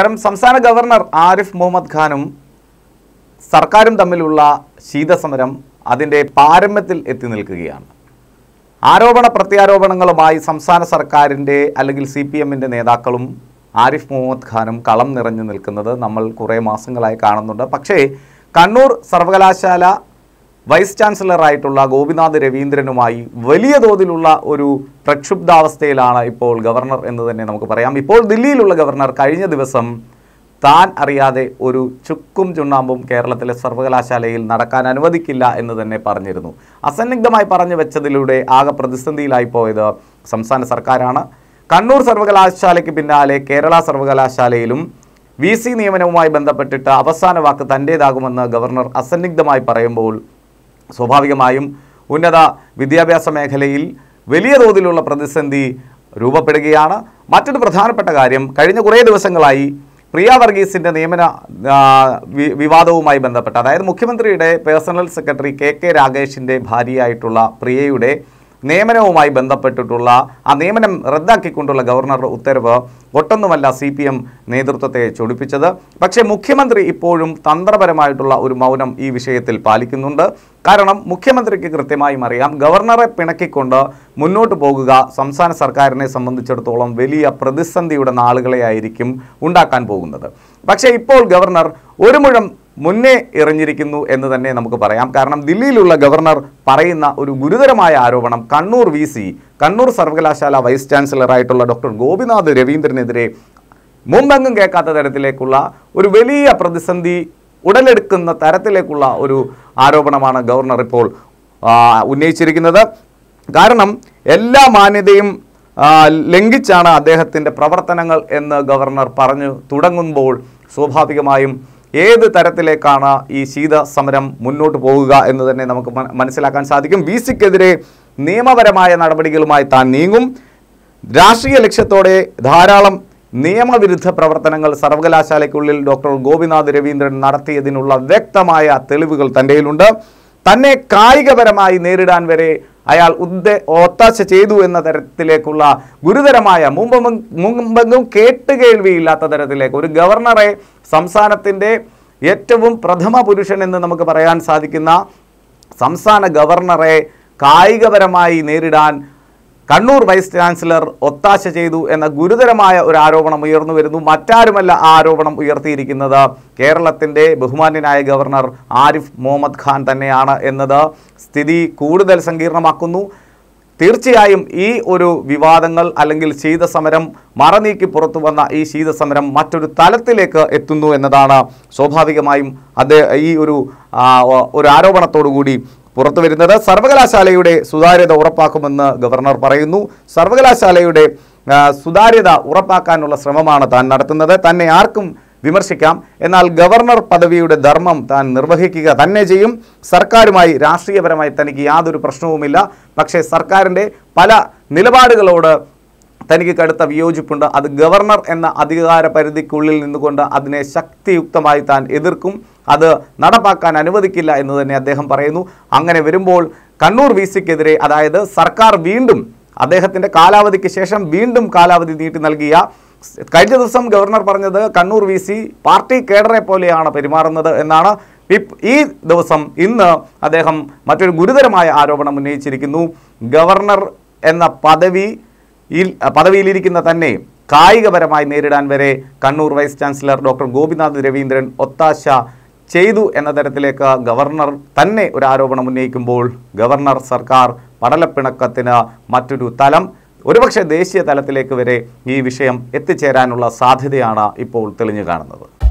പകരം സംസ്ഥാന ഗവർണർ ആരിഫ് മുഹമ്മദ് ഖാനും സർക്കാരും തമ്മിലുള്ള ശീതസമരം അതിൻ്റെ പാരമ്യത്തിൽ എത്തി നിൽക്കുകയാണ് ആരോപണ പ്രത്യാരോപണങ്ങളുമായി സംസ്ഥാന സർക്കാരിൻ്റെ അല്ലെങ്കിൽ സി പി എമ്മിൻ്റെ നേതാക്കളും ആരിഫ് മുഹമ്മദ് ഖാനും കളം നിറഞ്ഞു നിൽക്കുന്നത് നമ്മൾ കുറേ മാസങ്ങളായി കാണുന്നുണ്ട് പക്ഷേ കണ്ണൂർ സർവകലാശാല വൈസ് ചാൻസലറായിട്ടുള്ള ഗോപിനാഥ് രവീന്ദ്രനുമായി വലിയ തോതിലുള്ള ഒരു പ്രക്ഷുബ്ധാവസ്ഥയിലാണ് ഇപ്പോൾ ഗവർണർ എന്ന് തന്നെ നമുക്ക് പറയാം ഇപ്പോൾ ദില്ലിയിലുള്ള ഗവർണർ കഴിഞ്ഞ ദിവസം താൻ അറിയാതെ ഒരു ചുക്കും ചുണ്ണാമ്പും കേരളത്തിലെ സർവകലാശാലയിൽ നടക്കാൻ അനുവദിക്കില്ല എന്ന് തന്നെ പറഞ്ഞിരുന്നു അസന്നിഗ്ധമായി പറഞ്ഞു വെച്ചതിലൂടെ ആകെ പ്രതിസന്ധിയിലായി പോയത് സംസ്ഥാന സർക്കാരാണ് കണ്ണൂർ സർവകലാശാലയ്ക്ക് പിന്നാലെ കേരള സർവകലാശാലയിലും വി സി നിയമനവുമായി ബന്ധപ്പെട്ടിട്ട് അവസാന വാക്ക് തൻ്റേതാകുമെന്ന് ഗവർണർ അസന്നിഗ്ധമായി പറയുമ്പോൾ സ്വാഭാവികമായും ഉന്നത വിദ്യാഭ്യാസ മേഖലയിൽ വലിയ തോതിലുള്ള പ്രതിസന്ധി രൂപപ്പെടുകയാണ് മറ്റൊരു പ്രധാനപ്പെട്ട കാര്യം കഴിഞ്ഞ കുറേ ദിവസങ്ങളായി പ്രിയ വർഗീസിൻ്റെ നിയമന വിവാദവുമായി ബന്ധപ്പെട്ട് അതായത് മുഖ്യമന്ത്രിയുടെ പേഴ്സണൽ സെക്രട്ടറി കെ കെ രാഗേഷിൻ്റെ ഭാര്യയായിട്ടുള്ള പ്രിയയുടെ നിയമനവുമായി ബന്ധപ്പെട്ടിട്ടുള്ള ആ നിയമനം റദ്ദാക്കിക്കൊണ്ടുള്ള ഗവർണറുടെ ഉത്തരവ് ഒട്ടൊന്നുമല്ല സി പി എം നേതൃത്വത്തെ ചൊടിപ്പിച്ചത് പക്ഷേ മുഖ്യമന്ത്രി ഇപ്പോഴും തന്ത്രപരമായിട്ടുള്ള ഒരു മൗനം ഈ വിഷയത്തിൽ പാലിക്കുന്നുണ്ട് കാരണം മുഖ്യമന്ത്രിക്ക് കൃത്യമായും അറിയാം ഗവർണറെ പിണക്കിക്കൊണ്ട് മുന്നോട്ട് പോകുക സംസ്ഥാന സർക്കാരിനെ സംബന്ധിച്ചിടത്തോളം വലിയ പ്രതിസന്ധിയുടെ നാളുകളെയായിരിക്കും ഉണ്ടാക്കാൻ പോകുന്നത് പക്ഷേ ഇപ്പോൾ ഗവർണർ ഒരു മുഴം മുന്നേ ഇറഞ്ഞിരിക്കുന്നു എന്ന് തന്നെ നമുക്ക് പറയാം കാരണം ദില്ലിയിലുള്ള ഗവർണർ പറയുന്ന ഒരു ഗുരുതരമായ ആരോപണം കണ്ണൂർ വി സി കണ്ണൂർ സർവകലാശാല വൈസ് ചാൻസലറായിട്ടുള്ള ഡോക്ടർ ഗോപിനാഥ് രവീന്ദ്രനെതിരെ മുമ്പെങ്ങും കേൾക്കാത്ത തരത്തിലേക്കുള്ള ഒരു വലിയ പ്രതിസന്ധി ഉടലെടുക്കുന്ന തരത്തിലേക്കുള്ള ഒരു ആരോപണമാണ് ഗവർണർ ഇപ്പോൾ ഉന്നയിച്ചിരിക്കുന്നത് കാരണം എല്ലാ മാന്യതയും ലംഘിച്ചാണ് അദ്ദേഹത്തിൻ്റെ പ്രവർത്തനങ്ങൾ എന്ന് ഗവർണർ പറഞ്ഞു തുടങ്ങുമ്പോൾ സ്വാഭാവികമായും ഏത് തരത്തിലേക്കാണ് ഈ ശീത സമരം മുന്നോട്ട് പോകുക എന്ന് തന്നെ നമുക്ക് മനസ്സിലാക്കാൻ സാധിക്കും വി സിക്കെതിരെ നിയമപരമായ നടപടികളുമായി താൻ നീങ്ങും രാഷ്ട്രീയ ലക്ഷ്യത്തോടെ ധാരാളം നിയമവിരുദ്ധ പ്രവർത്തനങ്ങൾ സർവകലാശാലയ്ക്കുള്ളിൽ ഡോക്ടർ ഗോപിനാഥ് രവീന്ദ്രൻ നടത്തിയതിനുള്ള വ്യക്തമായ തെളിവുകൾ തൻ്റെയിലുണ്ട് തന്നെ കായികപരമായി നേരിടാൻ വരെ അയാൾ ഉദ്ദേ ഒത്താശ ചെയ്തു എന്ന തരത്തിലേക്കുള്ള ഗുരുതരമായ മുമ്പെങ്കും കേട്ട് കേൾവിയില്ലാത്ത തരത്തിലേക്ക് ഒരു ഗവർണറെ സംസ്ഥാനത്തിൻ്റെ ഏറ്റവും പ്രഥമ പുരുഷൻ എന്ന് നമുക്ക് പറയാൻ സാധിക്കുന്ന സംസ്ഥാന ഗവർണറെ കായികപരമായി നേരിടാൻ കണ്ണൂർ വൈസ് ചാൻസലർ ഒത്താശ ചെയ്തു എന്ന ഗുരുതരമായ ഒരു ആരോപണം ഉയർന്നു വരുന്നു മറ്റാരുമല്ല ആ ആരോപണം ഉയർത്തിയിരിക്കുന്നത് കേരളത്തിൻ്റെ ബഹുമാന്യനായ ഗവർണർ ആരിഫ് മുഹമ്മദ് ഖാൻ തന്നെയാണ് എന്നത് സ്ഥിതി കൂടുതൽ സങ്കീർണമാക്കുന്നു തീർച്ചയായും ഈ ഒരു വിവാദങ്ങൾ അല്ലെങ്കിൽ ശീതസമരം മറനീക്കി പുറത്തു വന്ന ഈ ശീതസമരം മറ്റൊരു തലത്തിലേക്ക് എത്തുന്നു എന്നതാണ് സ്വാഭാവികമായും അത് ഈ ഒരു ഒരു ആരോപണത്തോടു കൂടി പുറത്തു വരുന്നത് സർവകലാശാലയുടെ സുതാര്യത ഉറപ്പാക്കുമെന്ന് ഗവർണർ പറയുന്നു സർവകലാശാലയുടെ സുതാര്യത ഉറപ്പാക്കാനുള്ള ശ്രമമാണ് താൻ നടത്തുന്നത് തന്നെ ആർക്കും വിമർശിക്കാം എന്നാൽ ഗവർണർ പദവിയുടെ ധർമ്മം താൻ നിർവഹിക്കുക തന്നെ ചെയ്യും സർക്കാരുമായി രാഷ്ട്രീയപരമായി തനിക്ക് യാതൊരു പ്രശ്നവുമില്ല പക്ഷേ സർക്കാരിൻ്റെ പല നിലപാടുകളോട് തനിക്ക് കടുത്ത വിയോജിപ്പുണ്ട് അത് ഗവർണർ എന്ന അധികാര പരിധിക്കുള്ളിൽ നിന്നുകൊണ്ട് അതിനെ ശക്തിയുക്തമായി താൻ എതിർക്കും അത് നടപ്പാക്കാൻ അനുവദിക്കില്ല എന്ന് തന്നെ അദ്ദേഹം പറയുന്നു അങ്ങനെ വരുമ്പോൾ കണ്ണൂർ വി സിക്കെതിരെ അതായത് സർക്കാർ വീണ്ടും അദ്ദേഹത്തിൻ്റെ കാലാവധിക്ക് ശേഷം വീണ്ടും കാലാവധി നീട്ടി നൽകിയ കഴിഞ്ഞ ദിവസം ഗവർണർ പറഞ്ഞത് കണ്ണൂർ വി സി പാർട്ടി കേഡറെ പോലെയാണ് പെരുമാറുന്നത് എന്നാണ് ഈ ദിവസം ഇന്ന് അദ്ദേഹം മറ്റൊരു ഗുരുതരമായ ആരോപണം ഉന്നയിച്ചിരിക്കുന്നു ഗവർണർ എന്ന പദവി ഈ പദവിയിലിരിക്കുന്ന തന്നെ കായികപരമായി നേരിടാൻ വരെ Kannur vice chancellor doctor Gopinath Raveendran ഒത്താശ ചെയ്തു എന്ന തരത്തിലേക്ക് ഗവർണർ തന്നെ ഒരു ആരോപണം ഉന്നയിക്കുമ്പോൾ ഗവർണർ സർക്കാർ പടലപ്പിണക്കത്തിന് മറ്റൊരു തലം ഒരുപക്ഷെ ദേശീയ തലത്തിലേക്ക് വരെ ഈ വിഷയം എത്തിച്ചേരാനുള്ള സാധ്യതയാണ് ഇപ്പോൾ തെളിഞ്ഞു കാണുന്നത്